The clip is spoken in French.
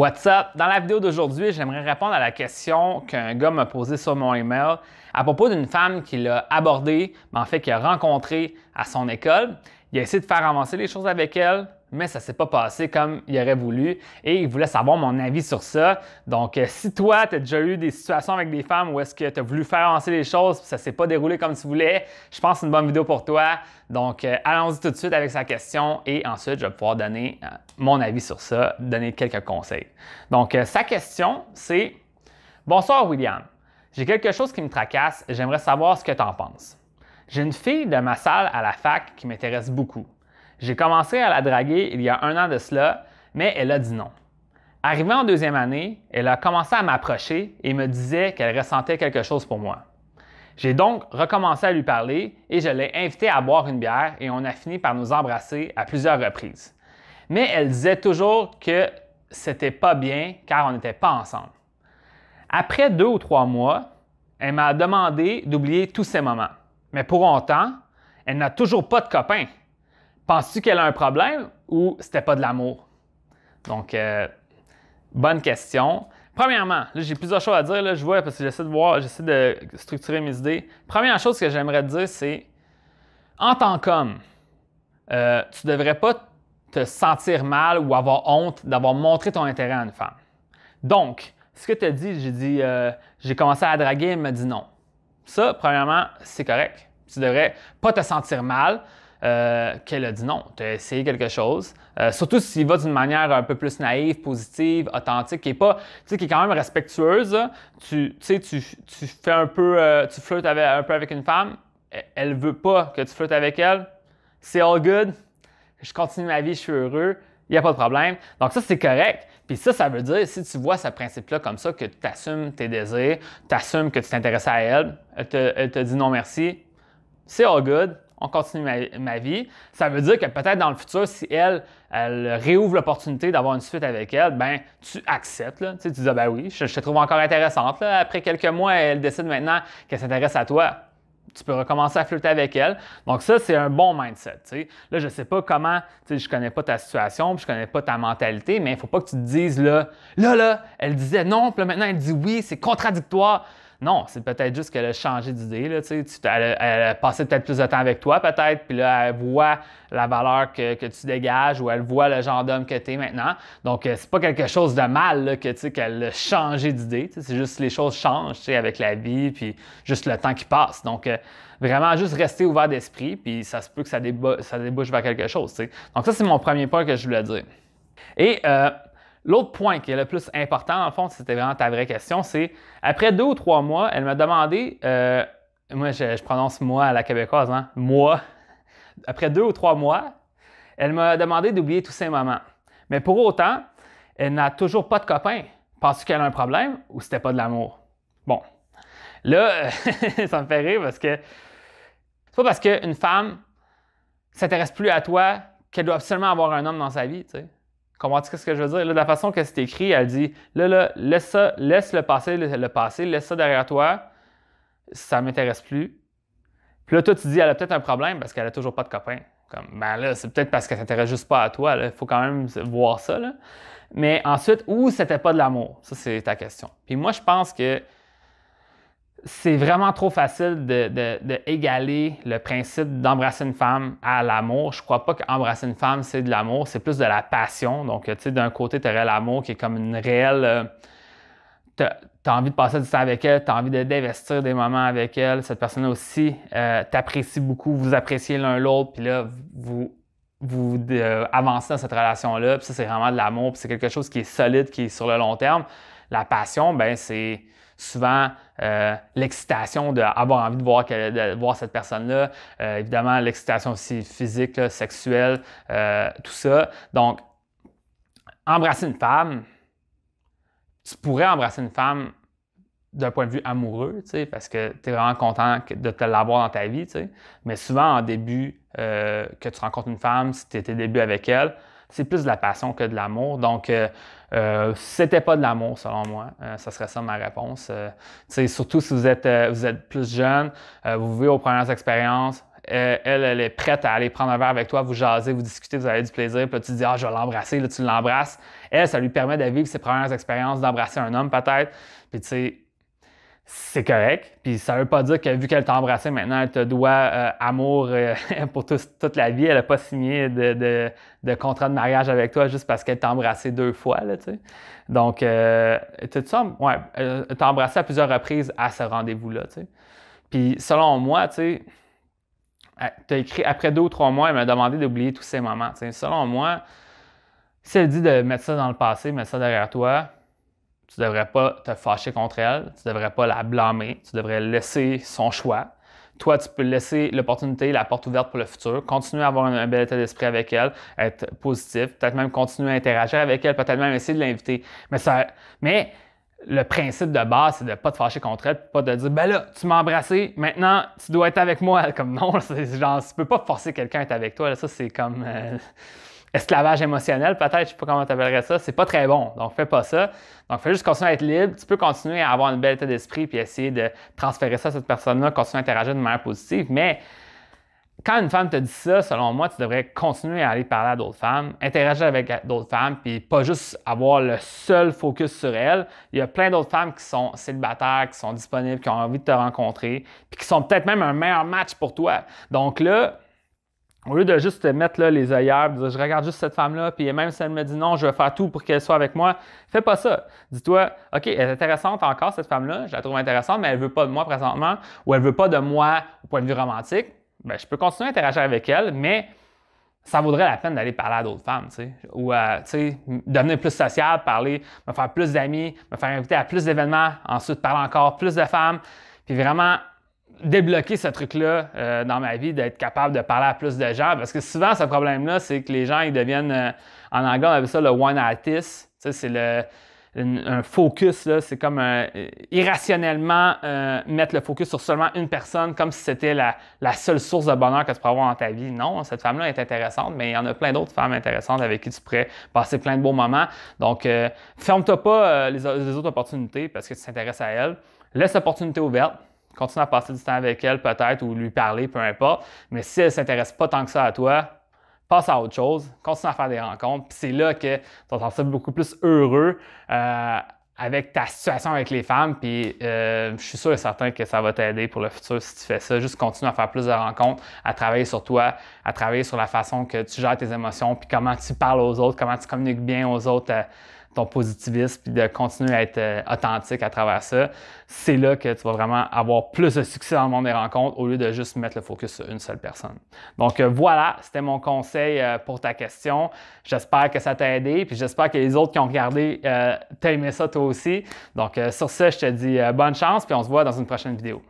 What's up? Dans la vidéo d'aujourd'hui, j'aimerais répondre à la question qu'un gars m'a posée sur mon email à propos d'une femme qu'il a abordée, mais en fait qu'il a rencontrée à son école. Il a essayé de faire avancer les choses avec elle, mais ça s'est pas passé comme il aurait voulu et il voulait savoir mon avis sur ça. Donc, euh, si toi, tu as déjà eu des situations avec des femmes où est-ce que tu as voulu faire avancer les choses ça s'est pas déroulé comme tu voulais, je pense que c'est une bonne vidéo pour toi. Donc, euh, allons-y tout de suite avec sa question et ensuite, je vais pouvoir donner euh, mon avis sur ça, donner quelques conseils. Donc, sa question, c'est Bonsoir, William. J'ai quelque chose qui me tracasse, j'aimerais savoir ce que tu en penses. J'ai une fille de ma salle à la fac qui m'intéresse beaucoup. J'ai commencé à la draguer il y a un an de cela, mais elle a dit non. Arrivée en deuxième année, elle a commencé à m'approcher et me disait qu'elle ressentait quelque chose pour moi. J'ai donc recommencé à lui parler et je l'ai invitée à boire une bière et on a fini par nous embrasser à plusieurs reprises. Mais elle disait toujours que c'était pas bien car on n'était pas ensemble. Après deux ou trois mois, elle m'a demandé d'oublier tous ces moments. Mais pour autant, elle n'a toujours pas de copain Penses-tu qu'elle a un problème ou c'était pas de l'amour? Donc, euh, bonne question. Premièrement, là, j'ai plusieurs choses à dire, là, je vois, parce que j'essaie de voir, j'essaie de structurer mes idées. Première chose que j'aimerais te dire, c'est en tant qu'homme, tu euh, tu devrais pas te sentir mal ou avoir honte d'avoir montré ton intérêt à une femme. Donc, ce que tu as dit, j'ai dit, euh, j'ai commencé à draguer, elle m'a dit non. Ça, premièrement, c'est correct. Tu devrais pas te sentir mal. Euh, qu'elle a dit non, tu as essayé quelque chose. Euh, surtout s'il va d'une manière un peu plus naïve, positive, authentique, qui est pas, qui est quand même respectueuse. Tu, tu, tu fais un peu, euh, tu flirtes avec, un peu avec une femme, e-, elle veut pas que tu flirtes avec elle. C'est all good. Je continue ma vie, je suis heureux. Il n'y a pas de problème. Donc ça, c'est correct. Puis ça, ça veut dire, si tu vois ce principe-là comme ça, que tu assumes tes désirs, tu assumes que tu t'intéresses à elle, elle te, elle te dit non merci, c'est all good, on continue ma, vie. Ça veut dire que peut-être dans le futur, si elle, elle réouvre l'opportunité d'avoir une suite avec elle, ben tu acceptes. Là. Tu, sais, tu dis, ah, ben oui, je, te trouve encore intéressante. Après quelques mois, elle décide maintenant qu'elle s'intéresse à toi. Tu peux recommencer à flirter avec elle. Donc, ça, c'est un bon mindset. Là, je ne sais pas comment, je ne connais pas ta situation, je ne connais pas ta mentalité, mais il ne faut pas que tu te dises là, là, là, elle disait non, puis maintenant elle dit oui, c'est contradictoire. Non, c'est peut-être juste qu'elle a changé d'idée. tu, elle, elle, a passé peut-être plus de temps avec toi, peut-être, puis là, elle voit la valeur que, tu dégages ou elle voit le genre d'homme que tu es maintenant. Donc, euh, c'est pas quelque chose de mal que, qu'elle a changé d'idée. C'est juste les choses changent avec la vie, puis juste le temps qui passe. Donc, euh, vraiment juste rester ouvert d'esprit, puis ça se peut que ça, ça débouche vers quelque chose. Donc ça, c'est mon premier point que je voulais dire. Et euh, L'autre point qui est le plus important, en fond, c'était vraiment ta vraie question, c'est après deux ou trois mois, elle m'a demandé, euh, moi je, prononce moi à la québécoise, hein, moi, après deux ou trois mois, elle m'a demandé d'oublier tous ces moments. Mais pour autant, elle n'a toujours pas de copain. Penses-tu qu'elle a un problème ou c'était pas de l'amour? Bon, là, ça me fait rire parce que c'est pas parce qu'une femme s'intéresse plus à toi qu'elle doit absolument avoir un homme dans sa vie, tu sais. Comment tu ce que je veux dire? de la façon que c'est écrit, elle dit là, laisse ça, laisse le passé, le, passé, laisse ça derrière toi. Ça m'intéresse plus. Puis là, toi, tu dis elle a peut-être un problème parce qu'elle a toujours pas de copain. Comme ben là, c'est peut-être parce qu'elle s'intéresse juste pas à toi. Il faut quand même voir ça. Mais ensuite, où c'était pas de l'amour? Ça, c'est ta question. Puis moi, je pense que c'est vraiment trop facile de, le principe d'embrasser une femme à l'amour. Je crois pas qu'embrasser une femme, c'est de l'amour, c'est plus de la passion. Donc, tu sais, d'un côté, tu aurais l'amour qui est comme une réelle. Euh, tu as, envie de passer du temps avec elle, tu as envie d'investir des moments avec elle. Cette personne aussi tu euh, t'apprécie beaucoup, vous appréciez l'un l'autre, puis là, vous, vous euh, avancez dans cette relation-là. Puis ça, c'est vraiment de l'amour, puis c'est quelque chose qui est solide, qui est sur le long terme. La passion, ben c'est souvent euh, l'excitation d'avoir envie de voir, voir cette personne-là, euh, évidemment l'excitation aussi physique, sexuelle, euh, tout ça. Donc, embrasser une femme, tu pourrais embrasser une femme d'un point de vue amoureux, parce que tu es vraiment content de te l'avoir dans ta vie. Mais souvent, en début, que tu rencontres une femme, si tu tes début avec elle, c'est plus de la passion que de l'amour. Donc, euh, euh c'était pas de l'amour selon moi. Ce euh, ça serait ça ma réponse. Euh, surtout si vous êtes, euh, vous êtes plus jeune, vous vivez vos premières expériences. Elle, elle est prête à aller prendre un verre avec toi, vous jaser, vous discuter, vous avez du plaisir. Puis là, tu dis, ah, je vais l'embrasser. Là, tu l'embrasses. Elle, ça lui permet de vivre ses premières expériences, d'embrasser un homme peut-être. Puis, tu sais, c'est correct. Puis ça veut pas dire que vu qu'elle t'a embrassé maintenant, elle te doit euh, amour euh, pour toute la vie. Elle n'a pas signé de, contrat de mariage avec toi juste parce qu'elle t'a embrassé deux fois. Donc, euh, tout ça, ouais, elle t'a embrassé à plusieurs reprises à ce rendez-vous-là. Puis selon moi, tu euh, as écrit après deux ou trois mois, elle m'a demandé d'oublier tous ces moments. Selon moi, si elle dit de mettre ça dans le passé, mettre ça derrière toi, tu devrais pas te fâcher contre elle, tu ne devrais pas la blâmer, tu devrais laisser son choix. Toi, tu peux laisser l'opportunité, la porte ouverte pour le futur, continuer à avoir un, bel état d'esprit avec elle, être positif, peut-être même continuer à interagir avec elle, peut-être même essayer de l'inviter. Mais ça. Mais le principe de base, c'est de ne pas te fâcher contre elle, pas de dire, ben là, tu m'as embrassé, maintenant, tu dois être avec moi. Comme non, c'est genre, tu peux pas forcer quelqu'un à être avec toi. ça, c'est comme. Euh, esclavage émotionnel, peut-être, je ne sais pas comment tu appellerais ça, c'est pas très bon. Donc, fais pas ça. Donc, fais juste continuer à être libre. Tu peux continuer à avoir une belle état d'esprit puis essayer de transférer ça à cette personne-là, continuer à interagir de manière positive. Mais quand une femme te dit ça, selon moi, tu devrais continuer à aller parler à d'autres femmes, interagir avec d'autres femmes, puis pas juste avoir le seul focus sur elle. Il y a plein d'autres femmes qui sont célibataires, qui sont disponibles, qui ont envie de te rencontrer, puis qui sont peut-être même un meilleur match pour toi. Donc là, au lieu de juste mettre les œillères, je regarde juste cette femme-là, puis même si elle me dit non, je vais faire tout pour qu'elle soit avec moi, fais pas ça. Dis-toi, OK, elle est intéressante encore, cette femme-là, je la trouve intéressante, mais elle veut pas de moi présentement, ou elle veut pas de moi au point de vue romantique. Ben je peux continuer à interagir avec elle, mais ça vaudrait la peine d'aller parler à d'autres femmes, tu sais, ou devenir plus sociable, parler, me faire plus d'amis, me faire inviter à plus d'événements, ensuite parler encore plus de femmes, puis vraiment débloquer ce truc-là euh, dans ma vie, d'être capable de parler à plus de gens. Parce que souvent, ce problème-là, c'est que les gens, ils deviennent, euh, en anglais, on appelle ça le one artist. c'est le, un, focus, c'est comme euh, irrationnellement mettre le focus sur seulement une personne, comme si c'était la, seule source de bonheur que tu pourrais avoir dans ta vie. Non, cette femme-là est intéressante, mais il y en a plein d'autres femmes intéressantes avec qui tu pourrais passer plein de beaux moments. Donc, ferme-toi pas les, les autres opportunités parce que tu t'intéresses à elles. Laisse l'opportunité ouverte continue à passer du temps avec elle peut-être ou lui parler, peu importe. Mais si elle ne s'intéresse pas tant que ça à toi, passe à autre chose, continue à faire des rencontres. Puis c'est là que tu vas te sentir beaucoup plus heureux euh, avec ta situation avec les femmes. Puis euh, je suis sûr et certain que ça va t'aider pour le futur si tu fais ça. Juste continue à faire plus de rencontres, à travailler sur toi, à travailler sur la façon que tu gères tes émotions, puis comment tu parles aux autres, comment tu communiques bien aux autres. Euh, ton positivisme, puis de continuer à être euh, authentique à travers ça, c'est là que tu vas vraiment avoir plus de succès dans le monde des rencontres au lieu de juste mettre le focus sur une seule personne. Donc euh, voilà, c'était mon conseil euh, pour ta question. J'espère que ça t'a aidé, puis j'espère que les autres qui ont regardé, t'aimer ça toi aussi. Donc sur ce, je te dis bonne chance, puis on se voit dans une prochaine vidéo.